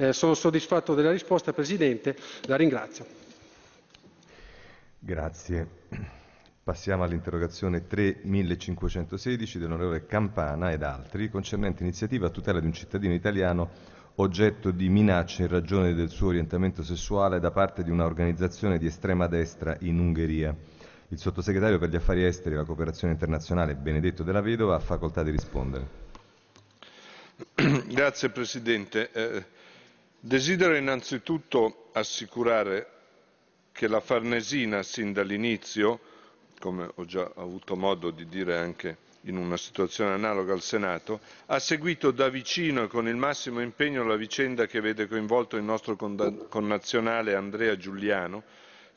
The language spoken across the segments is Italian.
Eh, sono soddisfatto della risposta, Presidente, la ringrazio. Grazie. Passiamo all'interrogazione 3516 dell'onorevole Campana ed altri concernente iniziativa a tutela di un cittadino italiano oggetto di minacce in ragione del suo orientamento sessuale da parte di un'organizzazione di estrema destra in Ungheria. Il sottosegretario per gli affari esteri e la cooperazione internazionale Benedetto della Vedova ha facoltà di rispondere. Grazie Presidente. Eh, desidero innanzitutto assicurare che la farnesina sin dall'inizio come ho già avuto modo di dire anche in una situazione analoga al senato ha seguito da vicino e con il massimo impegno la vicenda che vede coinvolto il nostro connazionale andrea giuliano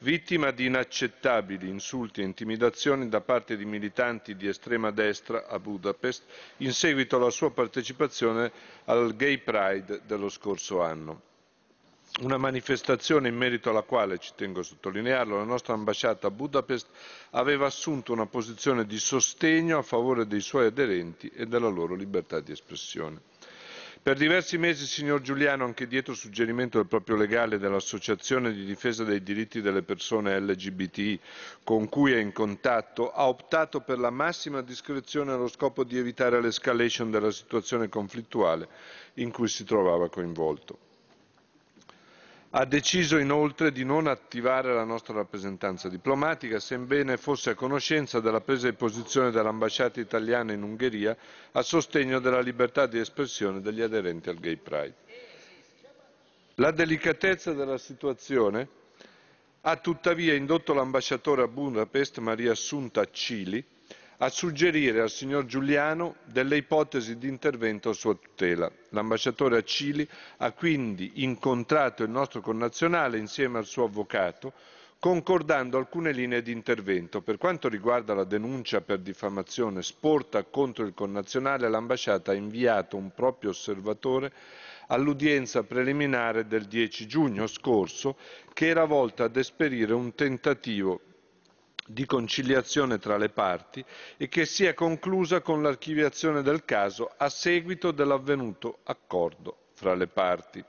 vittima di inaccettabili insulti e intimidazioni da parte di militanti di estrema destra a Budapest in seguito alla sua partecipazione al Gay Pride dello scorso anno. Una manifestazione in merito alla quale, ci tengo a sottolinearlo, la nostra ambasciata a Budapest aveva assunto una posizione di sostegno a favore dei suoi aderenti e della loro libertà di espressione. Per diversi mesi il signor Giuliano, anche dietro suggerimento del proprio legale e dell'Associazione di difesa dei diritti delle persone LGBTI con cui è in contatto, ha optato per la massima discrezione allo scopo di evitare l'escalation della situazione conflittuale in cui si trovava coinvolto. Ha deciso inoltre di non attivare la nostra rappresentanza diplomatica, sebbene fosse a conoscenza della presa di posizione dell'ambasciata italiana in Ungheria a sostegno della libertà di espressione degli aderenti al Gay Pride. La delicatezza della situazione ha tuttavia indotto l'ambasciatore a Budapest, Maria Assunta Cili, a suggerire al signor Giuliano delle ipotesi di intervento a sua tutela. L'ambasciatore Acili ha quindi incontrato il nostro connazionale insieme al suo avvocato, concordando alcune linee di intervento. Per quanto riguarda la denuncia per diffamazione sporta contro il connazionale, l'ambasciata ha inviato un proprio osservatore all'udienza preliminare del 10 giugno scorso, che era volta ad esperire un tentativo di conciliazione tra le parti e che sia conclusa con l'archiviazione del caso a seguito dell'avvenuto accordo fra le parti.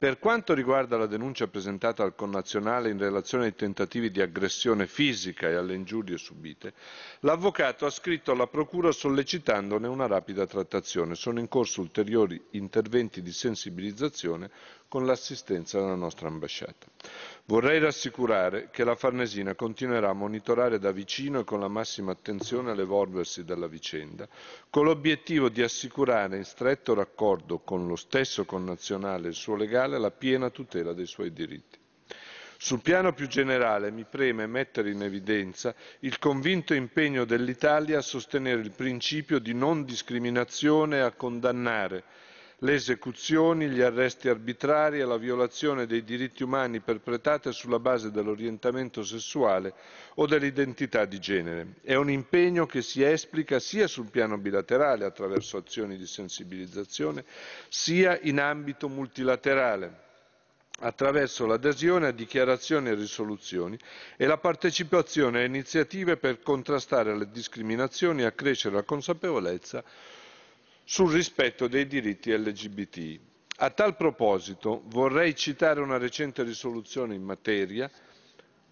Per quanto riguarda la denuncia presentata al connazionale in relazione ai tentativi di aggressione fisica e alle ingiurie subite, l'avvocato ha scritto alla procura sollecitandone una rapida trattazione. Sono in corso ulteriori interventi di sensibilizzazione con l'assistenza della nostra ambasciata. Vorrei rassicurare che la Farnesina continuerà a monitorare da vicino e con la massima attenzione l'evolversi della vicenda, con l'obiettivo di assicurare in stretto raccordo con lo stesso connazionale e il suo legale la piena tutela dei suoi diritti. Sul piano più generale mi preme mettere in evidenza il convinto impegno dell'Italia a sostenere il principio di non discriminazione e a condannare le esecuzioni, gli arresti arbitrari e la violazione dei diritti umani perpetrate sulla base dell'orientamento sessuale o dell'identità di genere. È un impegno che si esplica sia sul piano bilaterale attraverso azioni di sensibilizzazione, sia in ambito multilaterale attraverso l'adesione a dichiarazioni e risoluzioni e la partecipazione a iniziative per contrastare le discriminazioni e accrescere la consapevolezza sul rispetto dei diritti LGBTI. A tal proposito vorrei citare una recente risoluzione in materia,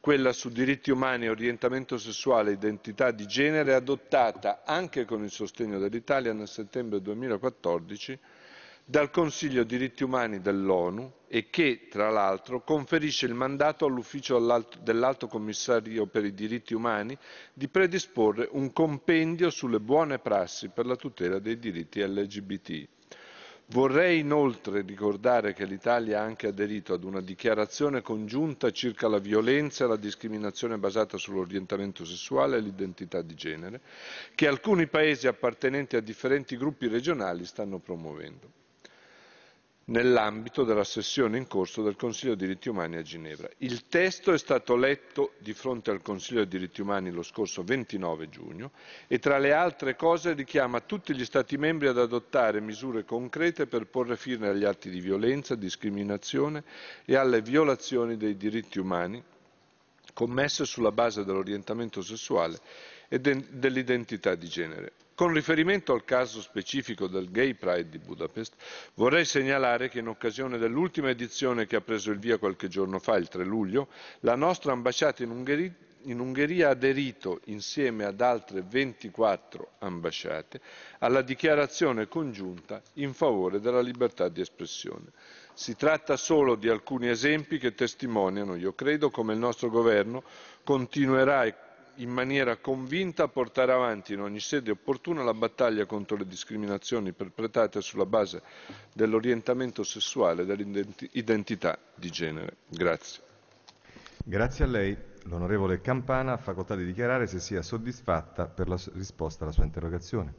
quella su diritti umani, orientamento sessuale e identità di genere, adottata anche con il sostegno dell'Italia nel settembre 2014 dal Consiglio diritti umani dell'ONU e che, tra l'altro, conferisce il mandato all'ufficio dell'Alto Commissario per i diritti umani di predisporre un compendio sulle buone prassi per la tutela dei diritti LGBT. Vorrei inoltre ricordare che l'Italia ha anche aderito ad una dichiarazione congiunta circa la violenza e la discriminazione basata sull'orientamento sessuale e l'identità di genere, che alcuni Paesi appartenenti a differenti gruppi regionali stanno promuovendo nell'ambito della sessione in corso del Consiglio dei diritti umani a Ginevra. Il testo è stato letto di fronte al Consiglio dei diritti umani lo scorso 29 giugno e tra le altre cose richiama tutti gli Stati membri ad adottare misure concrete per porre fine agli atti di violenza, discriminazione e alle violazioni dei diritti umani commesse sulla base dell'orientamento sessuale e dell'identità di genere. Con riferimento al caso specifico del Gay Pride di Budapest, vorrei segnalare che in occasione dell'ultima edizione che ha preso il via qualche giorno fa, il 3 luglio, la nostra ambasciata in Ungheria, in Ungheria ha aderito, insieme ad altre 24 ambasciate, alla dichiarazione congiunta in favore della libertà di espressione. Si tratta solo di alcuni esempi che testimoniano, io credo, come il nostro governo continuerà e in maniera convinta a portare avanti in ogni sede opportuna la battaglia contro le discriminazioni perpetrate sulla base dell'orientamento sessuale e dell'identità di genere. Grazie. Grazie a lei. L'onorevole Campana ha facoltà di dichiarare se sia soddisfatta per la risposta alla sua interrogazione.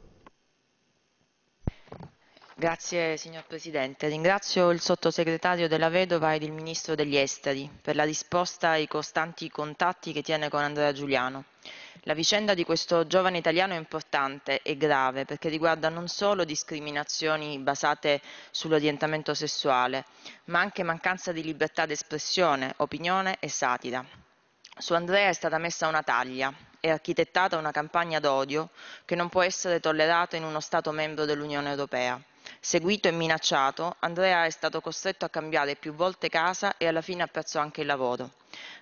Grazie signor Presidente. Ringrazio il sottosegretario della Vedova ed il ministro degli Esteri per la risposta ai costanti contatti che tiene con Andrea Giuliano. La vicenda di questo giovane italiano è importante e grave perché riguarda non solo discriminazioni basate sull'orientamento sessuale, ma anche mancanza di libertà d'espressione, opinione e satira. Su Andrea è stata messa una taglia e architettata una campagna d'odio che non può essere tollerata in uno Stato membro dell'Unione Europea. Seguito e minacciato, Andrea è stato costretto a cambiare più volte casa e alla fine ha perso anche il lavoro.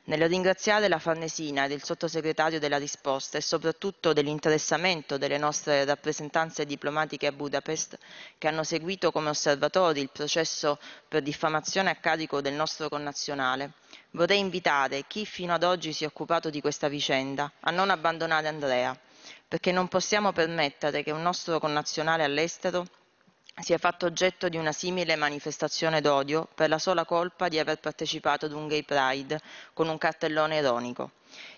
Nel ringraziare la Farnesina e il sottosegretario della risposta e soprattutto dell'interessamento delle nostre rappresentanze diplomatiche a Budapest, che hanno seguito come osservatori il processo per diffamazione a carico del nostro connazionale, vorrei invitare chi fino ad oggi si è occupato di questa vicenda a non abbandonare Andrea, perché non possiamo permettere che un nostro connazionale all'estero sia fatto oggetto di una simile manifestazione d'odio per la sola colpa di aver partecipato ad un gay pride con un cartellone ironico.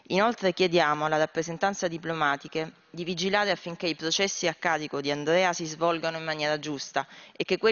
Inoltre chiediamo alla rappresentanza diplomatica di vigilare affinché i processi a carico di Andrea si svolgano in maniera giusta e che quelli